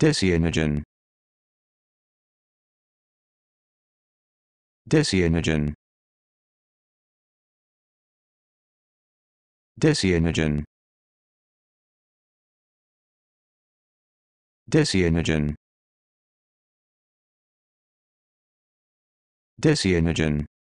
Decyanogen. Decyanogen. Decyanogen. Decyanogen. Decyanogen.